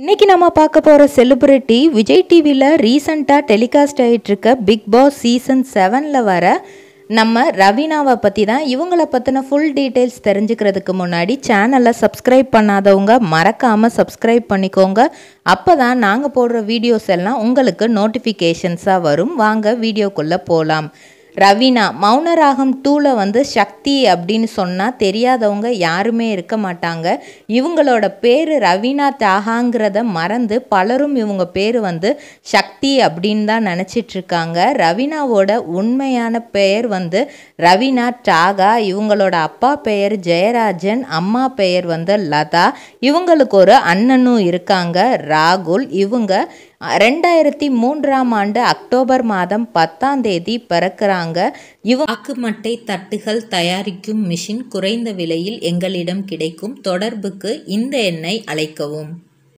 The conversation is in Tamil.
இன்னைக்கு நம்ம பார்க்க போகிற செலிபிரிட்டி விஜய் டிவியில் ரீசண்டாக டெலிகாஸ்ட் ஆகிட்டுருக்க பிக் பாஸ் சீசன் செவனில் வர நம்ம ரவீனாவை பற்றி தான் இவங்களை பற்றின ஃபுல் டீட்டெயில்ஸ் தெரிஞ்சுக்கிறதுக்கு முன்னாடி சேனலை சப்ஸ்கிரைப் பண்ணாதவங்க மறக்காமல் சப்ஸ்கிரைப் பண்ணிக்கோங்க அப்போ தான் நாங்கள் போடுற வீடியோஸ் எல்லாம் உங்களுக்கு நோட்டிஃபிகேஷன்ஸாக வரும் வாங்க வீடியோக்குள்ளே போகலாம் ரவீனா மௌனராகம் டூவில் வந்து சக்தி அப்படின்னு சொன்னால் தெரியாதவங்க யாருமே இருக்க மாட்டாங்க இவங்களோட பேர் ரவீனா தாகாங்கிறத மறந்து பலரும் இவங்க பேர் வந்து சக்தி அப்படின்னு தான் நினச்சிட்ருக்காங்க ரவீனாவோட உண்மையான பெயர் வந்து ரவீனா டாகா இவங்களோட அப்பா பெயர் ஜெயராஜன் அம்மா பெயர் வந்து லதா இவங்களுக்கு ஒரு அண்ணனும் இருக்காங்க ராகுல் இவங்க ரெண்டாயிரத்தி மூன்றாம் ஆண்டு அக்டோபர் மாதம் பத்தாம் தேதி பிறக்கிறாங்க இவ மட்டை தட்டுகள் தயாரிக்கும் மிஷின் குறைந்த விலையில் எங்களிடம் கிடைக்கும் தொடர்புக்கு இந்த எண்ணை அழைக்கவும்